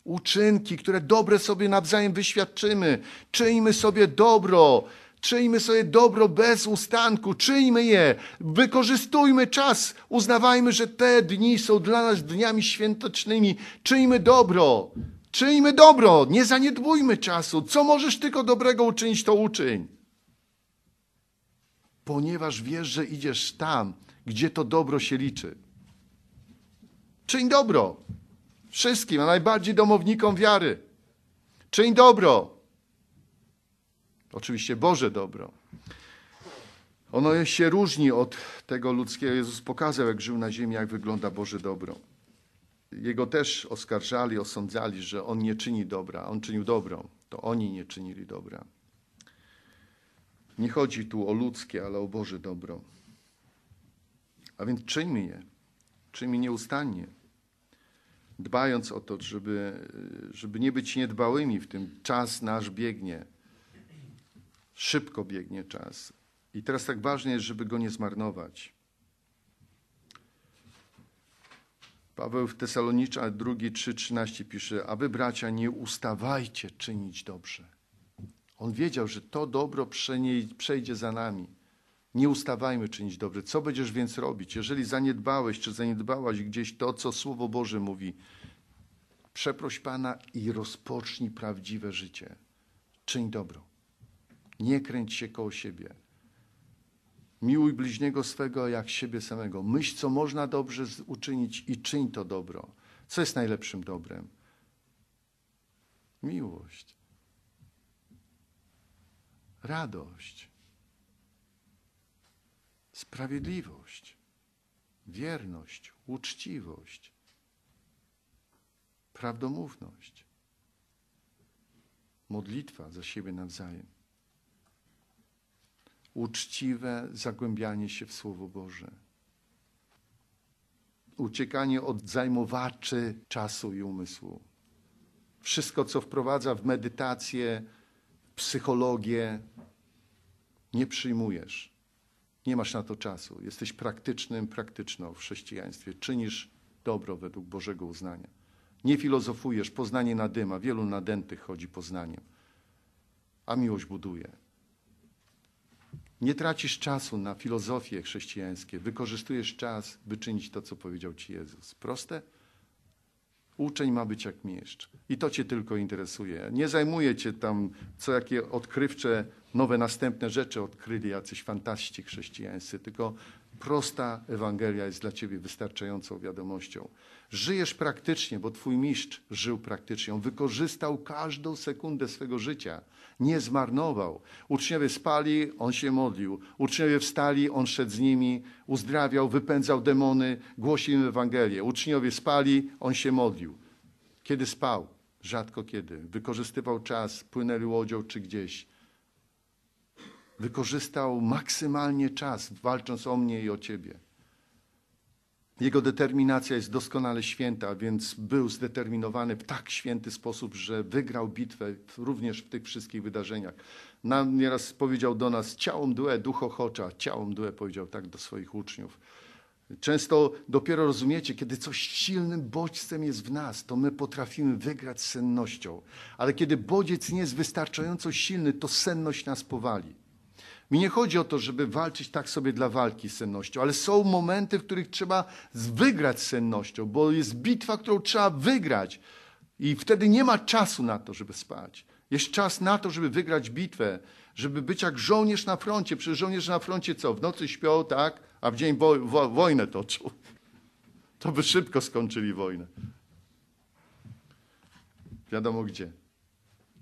S1: uczynki, które dobre sobie nawzajem wyświadczymy. Czyjmy sobie dobro, czyjmy sobie dobro bez ustanku, czyjmy je, wykorzystujmy czas, uznawajmy, że te dni są dla nas dniami świętocznymi, Czyjmy dobro, czyjmy dobro, nie zaniedbujmy czasu. Co możesz tylko dobrego uczynić, to uczyń. Ponieważ wiesz, że idziesz tam, gdzie to dobro się liczy. Czyń dobro. Wszystkim, a najbardziej domownikom wiary. Czyń dobro. Oczywiście Boże dobro. Ono się różni od tego ludzkiego. Jezus pokazał, jak żył na ziemi, jak wygląda Boże dobro. Jego też oskarżali, osądzali, że on nie czyni dobra. On czynił dobro. To oni nie czynili dobra. Nie chodzi tu o ludzkie, ale o Boże dobro. A więc czyńmy je. Czyńmy nieustannie dbając o to, żeby, żeby nie być niedbałymi w tym. Czas nasz biegnie. Szybko biegnie czas. I teraz tak ważne jest, żeby go nie zmarnować. Paweł w Tesalonicza 2, 3, pisze, aby bracia nie ustawajcie czynić dobrze. On wiedział, że to dobro przejdzie za nami. Nie ustawajmy czynić dobre. Co będziesz więc robić? Jeżeli zaniedbałeś czy zaniedbałaś gdzieś to, co Słowo Boże mówi, przeproś Pana i rozpocznij prawdziwe życie. Czyń dobro. Nie kręć się koło siebie. Miłuj bliźniego swego jak siebie samego. Myśl, co można dobrze uczynić i czyń to dobro. Co jest najlepszym dobrem? Miłość. Radość sprawiedliwość, wierność, uczciwość, prawdomówność, modlitwa za siebie nawzajem, uczciwe zagłębianie się w Słowo Boże, uciekanie od zajmowaczy czasu i umysłu. Wszystko, co wprowadza w medytację, psychologię, nie przyjmujesz nie masz na to czasu. Jesteś praktycznym, praktyczną w chrześcijaństwie. Czynisz dobro według Bożego uznania. Nie filozofujesz, poznanie nadyma. Wielu nadętych chodzi poznaniem, a miłość buduje. Nie tracisz czasu na filozofie chrześcijańskie. Wykorzystujesz czas, by czynić to, co powiedział Ci Jezus. Proste? Uczeń ma być jak mistrz. I to Cię tylko interesuje. Nie zajmuje Cię tam co jakie odkrywcze nowe następne rzeczy odkryli jacyś fantaści chrześcijańscy, tylko prosta Ewangelia jest dla ciebie wystarczającą wiadomością. Żyjesz praktycznie, bo twój mistrz żył praktycznie. On wykorzystał każdą sekundę swego życia. Nie zmarnował. Uczniowie spali, on się modlił. Uczniowie wstali, on szedł z nimi, uzdrawiał, wypędzał demony, głosił im Ewangelię. Uczniowie spali, on się modlił. Kiedy spał? Rzadko kiedy. Wykorzystywał czas, płynęli łodzią czy gdzieś wykorzystał maksymalnie czas, walcząc o mnie i o ciebie. Jego determinacja jest doskonale święta, więc był zdeterminowany w tak święty sposób, że wygrał bitwę również w tych wszystkich wydarzeniach. Nam nieraz powiedział do nas, ciało mdłe, duch ochocza, ciało mdłe, powiedział tak do swoich uczniów. Często dopiero rozumiecie, kiedy coś silnym bodźcem jest w nas, to my potrafimy wygrać sennością. Ale kiedy bodziec nie jest wystarczająco silny, to senność nas powali. Mi nie chodzi o to, żeby walczyć tak sobie dla walki z sennością, ale są momenty, w których trzeba wygrać z sennością, bo jest bitwa, którą trzeba wygrać. I wtedy nie ma czasu na to, żeby spać. Jest czas na to, żeby wygrać bitwę, żeby być jak żołnierz na froncie. Przecież żołnierz na froncie co? W nocy śpią, tak? A w dzień wo wo wojnę toczył. To by szybko skończyli wojnę. Wiadomo gdzie.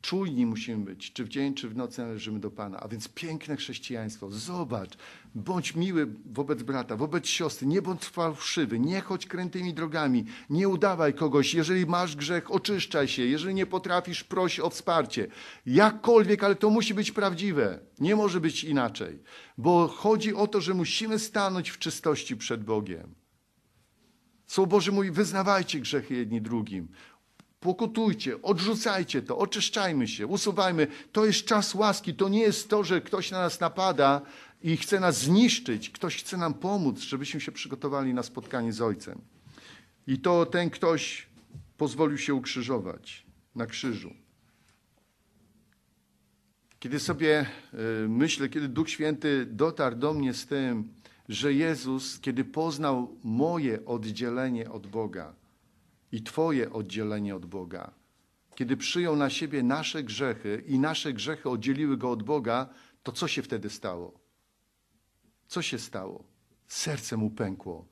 S1: Czujni musimy być, czy w dzień, czy w nocy należymy do Pana. A więc piękne chrześcijaństwo. Zobacz, bądź miły wobec brata, wobec siostry, nie bądź fałszywy, nie chodź krętymi drogami, nie udawaj kogoś. Jeżeli masz grzech, oczyszczaj się. Jeżeli nie potrafisz, proś o wsparcie. Jakkolwiek, ale to musi być prawdziwe. Nie może być inaczej. Bo chodzi o to, że musimy stanąć w czystości przed Bogiem. Słowo Boże mówi, wyznawajcie grzechy jedni drugim. Pokutujcie, odrzucajcie to, oczyszczajmy się, usuwajmy. To jest czas łaski. To nie jest to, że ktoś na nas napada i chce nas zniszczyć. Ktoś chce nam pomóc, żebyśmy się przygotowali na spotkanie z Ojcem. I to ten ktoś pozwolił się ukrzyżować na krzyżu. Kiedy sobie e, myślę, kiedy Duch Święty dotarł do mnie z tym, że Jezus, kiedy poznał moje oddzielenie od Boga, i Twoje oddzielenie od Boga. Kiedy przyjął na siebie nasze grzechy i nasze grzechy oddzieliły go od Boga, to co się wtedy stało? Co się stało? Serce mu pękło.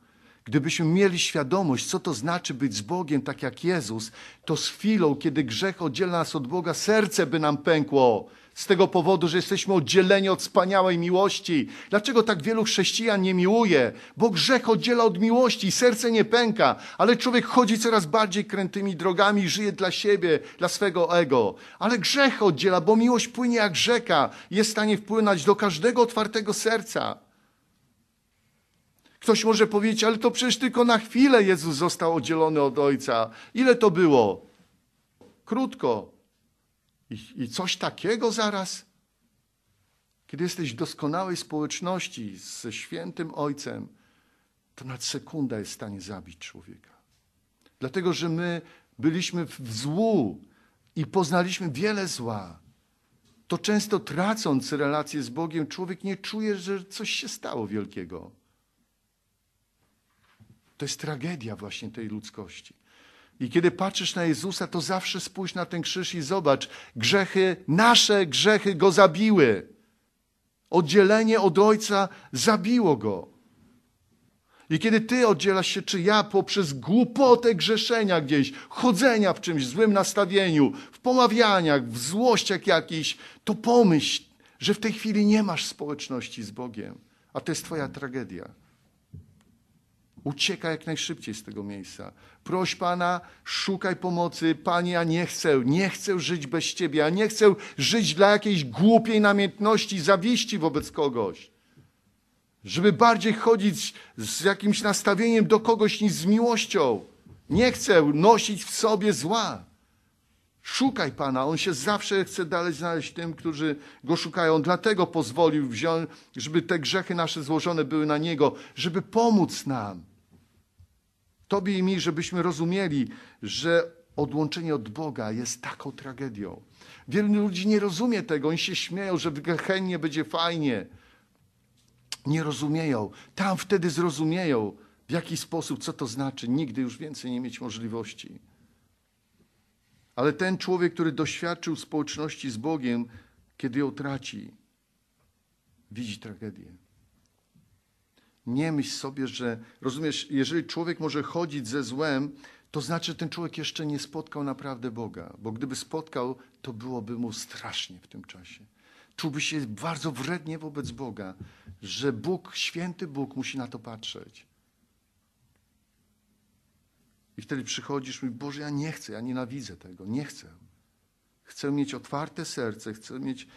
S1: Gdybyśmy mieli świadomość, co to znaczy być z Bogiem, tak jak Jezus, to z chwilą, kiedy grzech oddziela nas od Boga, serce by nam pękło z tego powodu, że jesteśmy oddzieleni od wspaniałej miłości. Dlaczego tak wielu chrześcijan nie miłuje? Bo grzech oddziela od miłości, serce nie pęka, ale człowiek chodzi coraz bardziej krętymi drogami, żyje dla siebie, dla swego ego. Ale grzech oddziela, bo miłość płynie jak rzeka, jest w stanie wpłynąć do każdego otwartego serca. Ktoś może powiedzieć, ale to przecież tylko na chwilę Jezus został oddzielony od Ojca. Ile to było? Krótko, i, I, coś takiego zaraz, kiedy jesteś w doskonałej społeczności ze świętym Ojcem, to nad sekunda jest w stanie zabić człowieka. Dlatego, że my byliśmy w złu i poznaliśmy wiele zła. To często tracąc relacje z Bogiem, człowiek nie czuje, że coś się stało wielkiego. To jest tragedia właśnie tej ludzkości. I kiedy patrzysz na Jezusa, to zawsze spójrz na ten krzyż i zobacz, grzechy, nasze grzechy go zabiły. Oddzielenie od Ojca zabiło go. I kiedy ty oddzielasz się, czy ja, poprzez głupotę grzeszenia gdzieś, chodzenia w czymś złym nastawieniu, w pomawianiach, w złościach jakichś, to pomyśl, że w tej chwili nie masz społeczności z Bogiem, a to jest twoja tragedia. Uciekaj jak najszybciej z tego miejsca. Proś Pana, szukaj pomocy. Panie, ja nie chcę, nie chcę żyć bez Ciebie, ja nie chcę żyć dla jakiejś głupiej namiętności, zawiści wobec kogoś. Żeby bardziej chodzić z jakimś nastawieniem do kogoś niż z miłością. Nie chcę nosić w sobie zła. Szukaj Pana, On się zawsze chce dalej znaleźć tym, którzy Go szukają. Dlatego pozwolił, wziąć, żeby te grzechy nasze złożone były na Niego, żeby pomóc nam Tobie i mi, żebyśmy rozumieli, że odłączenie od Boga jest taką tragedią. Wielu ludzi nie rozumie tego, oni się śmieją, że w Gehennie będzie fajnie. Nie rozumieją. Tam wtedy zrozumieją, w jaki sposób, co to znaczy nigdy już więcej nie mieć możliwości. Ale ten człowiek, który doświadczył społeczności z Bogiem, kiedy ją traci, widzi tragedię. Nie myśl sobie, że rozumiesz, jeżeli człowiek może chodzić ze złem, to znaczy ten człowiek jeszcze nie spotkał naprawdę Boga, bo gdyby spotkał, to byłoby mu strasznie w tym czasie. Czułby się bardzo wrednie wobec Boga, że Bóg, święty Bóg musi na to patrzeć. I wtedy przychodzisz i Boże, ja nie chcę, ja nienawidzę tego, nie chcę. Chcę mieć otwarte serce, chcę mieć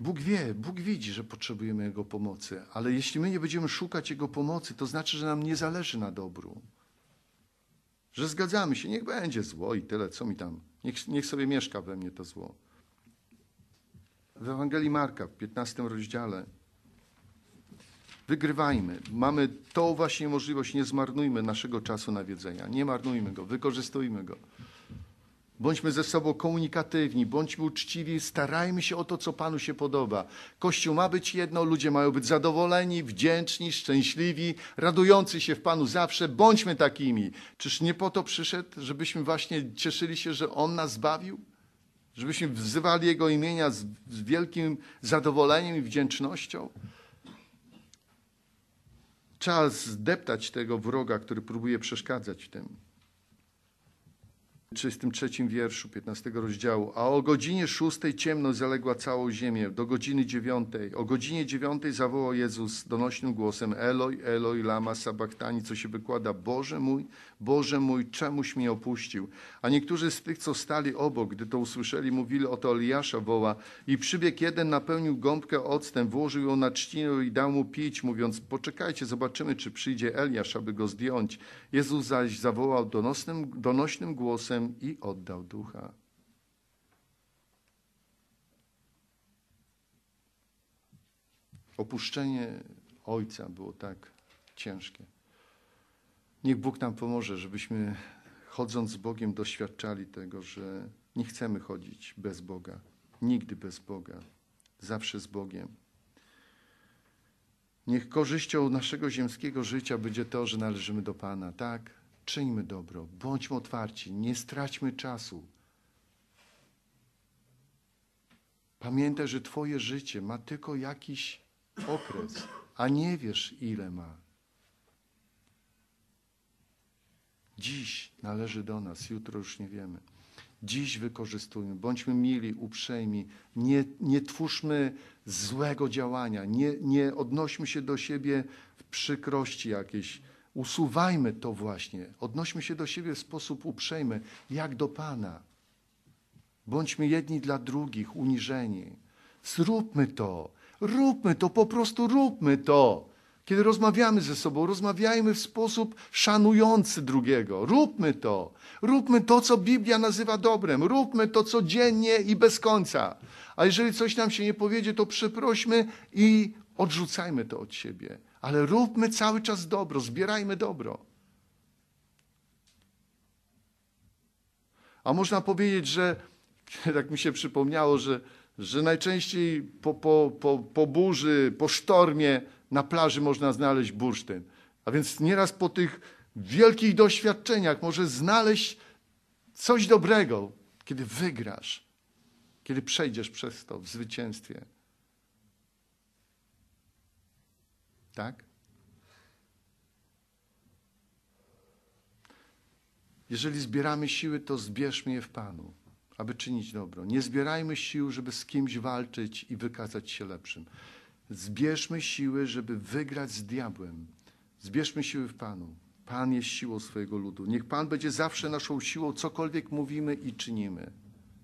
S1: Bóg wie, Bóg widzi, że potrzebujemy Jego pomocy, ale jeśli my nie będziemy szukać Jego pomocy, to znaczy, że nam nie zależy na dobru. Że zgadzamy się, niech będzie zło i tyle, co mi tam. Niech, niech sobie mieszka we mnie to zło. W Ewangelii Marka w 15 rozdziale wygrywajmy. Mamy tą właśnie możliwość, nie zmarnujmy naszego czasu nawiedzenia. Nie marnujmy go, wykorzystujmy go. Bądźmy ze sobą komunikatywni, bądźmy uczciwi, starajmy się o to, co Panu się podoba. Kościół ma być jedno, ludzie mają być zadowoleni, wdzięczni, szczęśliwi, radujący się w Panu zawsze. Bądźmy takimi. Czyż nie po to przyszedł, żebyśmy właśnie cieszyli się, że On nas zbawił? Żebyśmy wzywali Jego imienia z, z wielkim zadowoleniem i wdzięcznością? Trzeba zdeptać tego wroga, który próbuje przeszkadzać w tym. 33 wierszu 15 rozdziału. A o godzinie 6 ciemność zaległa całą ziemię, do godziny 9. O godzinie 9 zawołał Jezus donośnym głosem Eloi, Eloi, lama sabachthani, co się wykłada Boże mój, Boże mój, czemuś mnie opuścił. A niektórzy z tych, co stali obok, gdy to usłyszeli, mówili, oto Eliasza woła. I przybiegł jeden, napełnił gąbkę octem, włożył ją na trzcinę i dał mu pić, mówiąc, poczekajcie, zobaczymy, czy przyjdzie Eliasz, aby go zdjąć. Jezus zaś zawołał donośnym donośnym głosem i oddał ducha. Opuszczenie Ojca było tak ciężkie. Niech Bóg nam pomoże, żebyśmy chodząc z Bogiem doświadczali tego, że nie chcemy chodzić bez Boga, nigdy bez Boga, zawsze z Bogiem. Niech korzyścią naszego ziemskiego życia będzie to, że należymy do Pana, tak? czyńmy dobro, bądźmy otwarci, nie straćmy czasu. Pamiętaj, że Twoje życie ma tylko jakiś okres, a nie wiesz, ile ma. Dziś należy do nas, jutro już nie wiemy. Dziś wykorzystujmy, bądźmy mili, uprzejmi, nie, nie twórzmy złego działania, nie, nie odnośmy się do siebie w przykrości jakiejś. Usuwajmy to właśnie. Odnośmy się do siebie w sposób uprzejmy, jak do Pana. Bądźmy jedni dla drugich, uniżeni. Zróbmy to. Róbmy to, po prostu róbmy to. Kiedy rozmawiamy ze sobą, rozmawiajmy w sposób szanujący drugiego. Róbmy to. Róbmy to, co Biblia nazywa dobrem. Róbmy to codziennie i bez końca. A jeżeli coś nam się nie powiedzie, to przeprośmy i odrzucajmy to od siebie. Ale róbmy cały czas dobro, zbierajmy dobro. A można powiedzieć, że tak mi się przypomniało, że, że najczęściej po, po, po, po burzy, po sztormie na plaży można znaleźć bursztyn. A więc nieraz po tych wielkich doświadczeniach może znaleźć coś dobrego, kiedy wygrasz, kiedy przejdziesz przez to w zwycięstwie. Tak? Jeżeli zbieramy siły, to zbierzmy je w Panu, aby czynić dobro. Nie zbierajmy sił, żeby z kimś walczyć i wykazać się lepszym. Zbierzmy siły, żeby wygrać z diabłem. Zbierzmy siły w Panu. Pan jest siłą swojego ludu. Niech Pan będzie zawsze naszą siłą, cokolwiek mówimy i czynimy.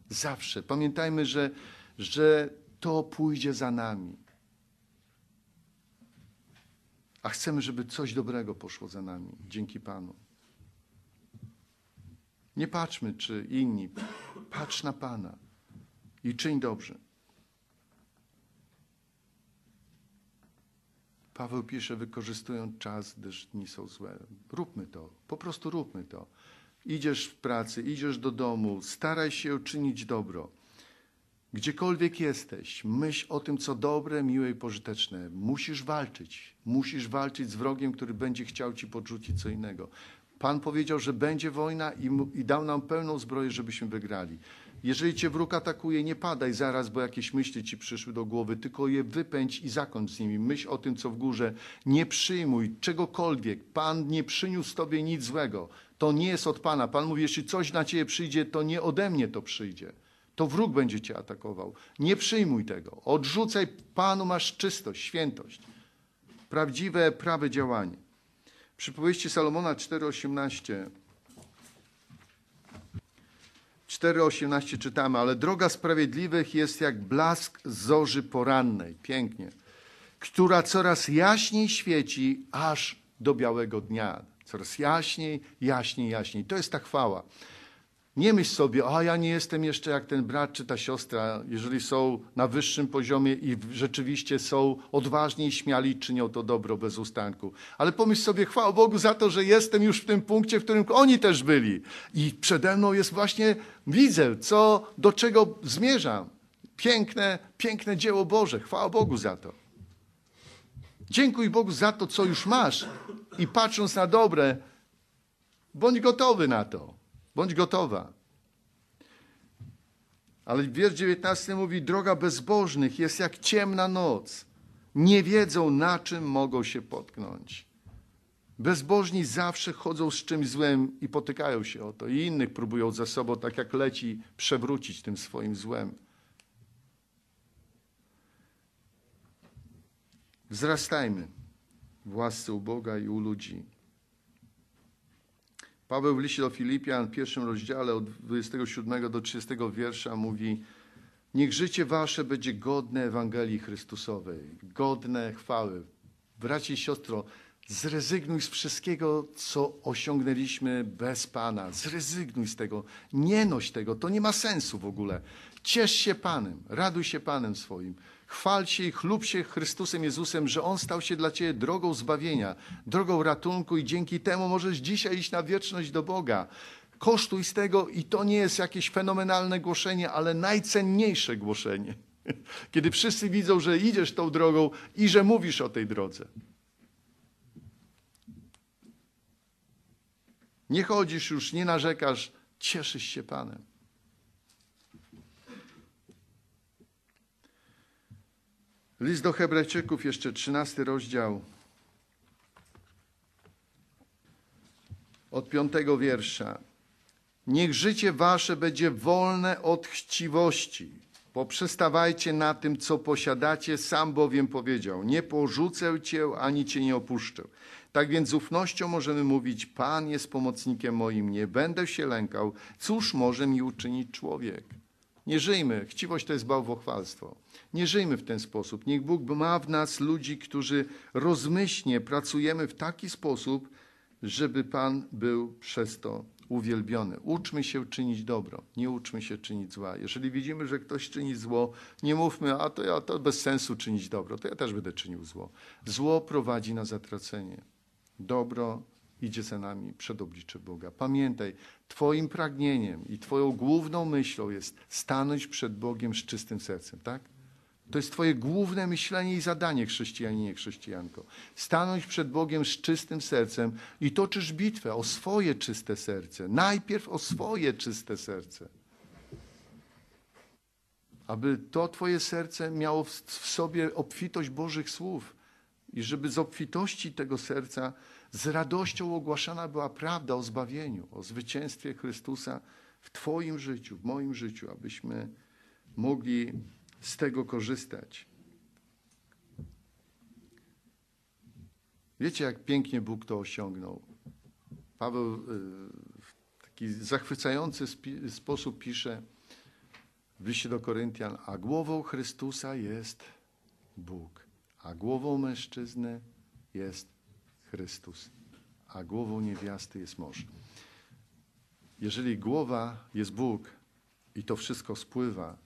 S1: Zawsze. Pamiętajmy, że, że to pójdzie za nami a chcemy, żeby coś dobrego poszło za nami, dzięki Panu. Nie patrzmy, czy inni, patrz na Pana i czyń dobrze. Paweł pisze, wykorzystując czas, gdyż dni są złe. Róbmy to, po prostu róbmy to. Idziesz w pracy, idziesz do domu, staraj się czynić dobro. Gdziekolwiek jesteś, myśl o tym, co dobre, miłe i pożyteczne. Musisz walczyć. Musisz walczyć z wrogiem, który będzie chciał ci podrzucić co innego. Pan powiedział, że będzie wojna i, i dał nam pełną zbroję, żebyśmy wygrali. Jeżeli cię wróg atakuje, nie padaj zaraz, bo jakieś myśli ci przyszły do głowy, tylko je wypędź i zakończ z nimi. Myśl o tym, co w górze. Nie przyjmuj czegokolwiek. Pan nie przyniósł tobie nic złego. To nie jest od Pana. Pan mówi, jeśli coś na ciebie przyjdzie, to nie ode mnie to przyjdzie to wróg będzie cię atakował. Nie przyjmuj tego. Odrzucaj Panu, masz czystość, świętość. Prawdziwe, prawe działanie. Przypowieści Salomona 4,18. 4,18 czytamy, ale droga sprawiedliwych jest jak blask zorzy porannej, pięknie, która coraz jaśniej świeci aż do białego dnia. Coraz jaśniej, jaśniej, jaśniej. To jest ta chwała. Nie myśl sobie, a ja nie jestem jeszcze jak ten brat czy ta siostra, jeżeli są na wyższym poziomie i rzeczywiście są odważni i śmiali, czynią to dobro bez ustanku. Ale pomyśl sobie, chwała Bogu za to, że jestem już w tym punkcie, w którym oni też byli. I przede mną jest właśnie, widzę, co, do czego zmierzam. Piękne, piękne dzieło Boże. Chwała Bogu za to. Dziękuj Bogu za to, co już masz i patrząc na dobre, bądź gotowy na to. Bądź gotowa. Ale wiersz 19 mówi: Droga bezbożnych jest jak ciemna noc. Nie wiedzą, na czym mogą się potknąć. Bezbożni zawsze chodzą z czymś złem i potykają się o to. I innych próbują za sobą, tak jak leci, przewrócić tym swoim złem. Wzrastajmy w łasce u Boga i u ludzi. Paweł w liście do Filipian w pierwszym rozdziale od 27 do 30 wiersza mówi Niech życie wasze będzie godne Ewangelii Chrystusowej, godne chwały. Bracie i siostro, zrezygnuj z wszystkiego, co osiągnęliśmy bez Pana. Zrezygnuj z tego, nie noś tego, to nie ma sensu w ogóle. Ciesz się Panem, raduj się Panem swoim. Chwal się i chlub się Chrystusem Jezusem, że On stał się dla Ciebie drogą zbawienia, drogą ratunku i dzięki temu możesz dzisiaj iść na wieczność do Boga. Kosztuj z tego i to nie jest jakieś fenomenalne głoszenie, ale najcenniejsze głoszenie. Kiedy wszyscy widzą, że idziesz tą drogą i że mówisz o tej drodze. Nie chodzisz już, nie narzekasz, cieszysz się Panem. List do Hebrajczyków, jeszcze 13 rozdział. Od piątego wiersza. Niech życie wasze będzie wolne od chciwości. Poprzestawajcie na tym, co posiadacie, sam bowiem powiedział: Nie porzucę cię ani cię nie opuszczę. Tak więc z ufnością możemy mówić: Pan jest pomocnikiem moim, nie będę się lękał. Cóż może mi uczynić człowiek? Nie żyjmy, chciwość to jest bałwochwalstwo. Nie żyjmy w ten sposób. Niech Bóg ma w nas ludzi, którzy rozmyślnie pracujemy w taki sposób, żeby Pan był przez to uwielbiony. Uczmy się czynić dobro, nie uczmy się czynić zła. Jeżeli widzimy, że ktoś czyni zło, nie mówmy, a to, ja, to bez sensu czynić dobro, to ja też będę czynił zło. Zło prowadzi na zatracenie. Dobro idzie za nami przed oblicze Boga. Pamiętaj, Twoim pragnieniem i Twoją główną myślą jest stanąć przed Bogiem z czystym sercem, tak? To jest Twoje główne myślenie i zadanie, chrześcijaninie, chrześcijanko. Stanąć przed Bogiem z czystym sercem i toczysz bitwę o swoje czyste serce. Najpierw o swoje czyste serce. Aby to Twoje serce miało w sobie obfitość Bożych słów i żeby z obfitości tego serca z radością ogłaszana była prawda o zbawieniu, o zwycięstwie Chrystusa w Twoim życiu, w moim życiu, abyśmy mogli z tego korzystać. Wiecie, jak pięknie Bóg to osiągnął. Paweł y, w taki zachwycający sposób pisze w liście do Koryntian, a głową Chrystusa jest Bóg, a głową mężczyzny jest Chrystus, a głową niewiasty jest mąż. Jeżeli głowa jest Bóg i to wszystko spływa,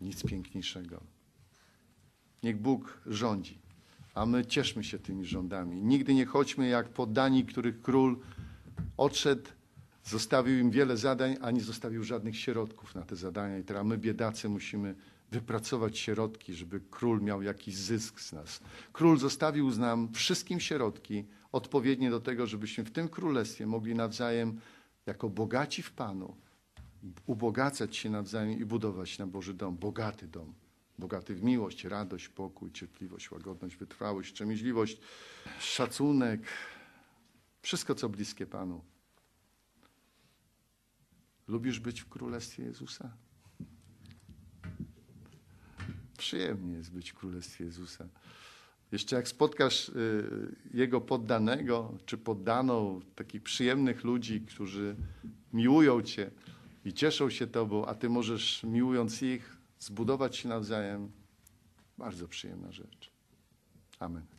S1: nic piękniejszego. Niech Bóg rządzi, a my cieszmy się tymi rządami. Nigdy nie chodźmy jak poddani, których król odszedł, zostawił im wiele zadań, a nie zostawił żadnych środków na te zadania. I teraz my, biedacy, musimy wypracować środki, żeby król miał jakiś zysk z nas. Król zostawił z nam wszystkim środki odpowiednie do tego, żebyśmy w tym królestwie mogli nawzajem, jako bogaci w Panu, ubogacać się nawzajem i budować na Boży dom, bogaty dom. Bogaty w miłość, radość, pokój, cierpliwość, łagodność, wytrwałość, przemiźliwość, szacunek, wszystko co bliskie Panu. Lubisz być w Królestwie Jezusa? Przyjemnie jest być w Królestwie Jezusa. Jeszcze jak spotkasz y, Jego poddanego czy poddaną, takich przyjemnych ludzi, którzy miłują Cię i cieszą się Tobą, a Ty możesz, miłując ich, zbudować się nawzajem, bardzo przyjemna rzecz. Amen.